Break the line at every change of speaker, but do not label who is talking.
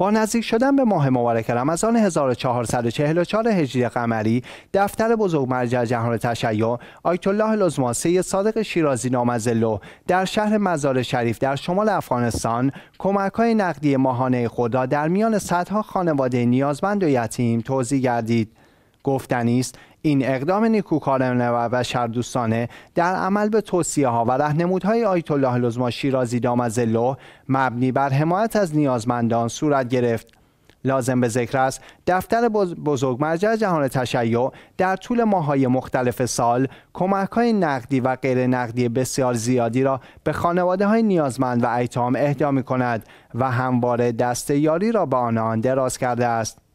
با نزدیک شدن به ماه مبارک رمضان 1444 هجری قمری دفتر بزرگ مرجع جهان تشیع آیت الله لزماسه صادق شیرازی نامزلو در شهر مزار شریف در شمال افغانستان کمک‌های نقدی ماهانه خدا در میان صدها خانواده نیازمند و یتیم توضیح گردید گفتنی است این اقدام نیکوکارانه و شردوستانه در عمل به توصیه ها و رهنمودهای آیت الله لزما شیرازی دامزلو مبنی بر حمایت از نیازمندان صورت گرفت لازم به ذکر است دفتر بزرگ مرجع جهان تشیع در طول ماهای مختلف سال کمک های نقدی و غیر نقدی بسیار زیادی را به خانواده های نیازمند و ایتام اهدا می کند و همواره دست یاری را به آنان دراز کرده است.